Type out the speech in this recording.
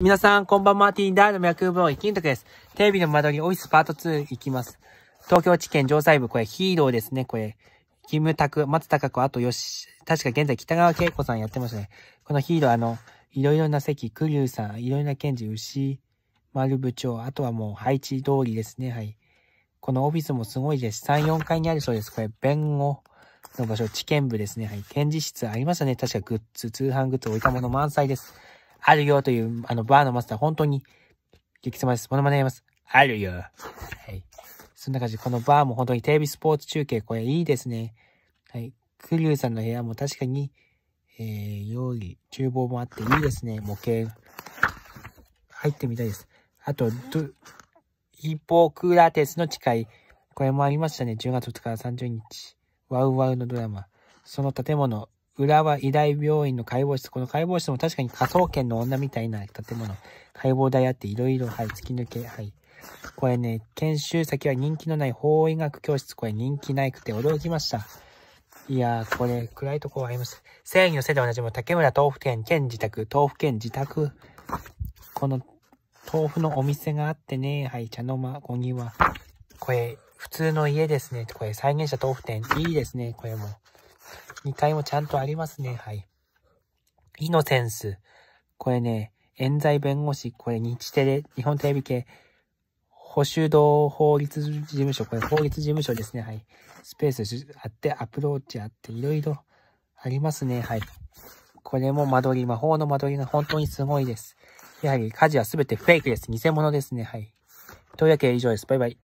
皆さん、こんばんは。ティンダーの脈部の金徳です。テレビの窓にオフィスパート2行きます。東京地検上西部、これヒーローですね。これ、キムタク、松高子、あとよし、確か現在北川景子さんやってましたね。このヒーロー、あの、いろいろな席、クリューさん、いろいろな検事、牛丸部長、あとはもう配置通りですね。はい。このオフィスもすごいです。3、4階にあるそうです。これ、弁護の場所、地検部ですね。はい。検事室ありましたね。確かグッズ、通販グッズ置いたもの満載です。あるよという、あの、バーのマスター、本当に、激様です。ものまねやります。あるよ。はい。そんな感じで、このバーも本当にテレビスポーツ中継、これいいですね。はい。クリューさんの部屋も確かに、えー、料理、厨房もあっていいですね。模型。入ってみたいです。あと、ヒポクラテスの誓い。これもありましたね。10月2日から30日。ワウワウのドラマ。その建物、浦和医大病院の解剖室。この解剖室も確かに科捜研の女みたいな建物。解剖台あっていろいろ、はい、突き抜け、はい。これね、研修先は人気のない法医学教室。これ人気ないくて驚きました。いやー、これ、暗いとこはあります。正義のせいで同じも竹村豆腐店、県自宅、豆腐兼自宅。この、豆腐のお店があってね、はい、茶の間、小庭。は。これ、普通の家ですね。これ、再現した豆腐店、いいですね、これも。2階もちゃんとありますね。はい。イノセンス。これね、冤罪弁護士、これ日テレ、日本テレビ系、保守堂法律事務所、これ法律事務所ですね。はい。スペースあって、アプローチあって、いろいろありますね。はい。これも間取り、魔法の間取りが本当にすごいです。やはり家事はすべてフェイクです。偽物ですね。はい。というわけで以上です。バイバイ。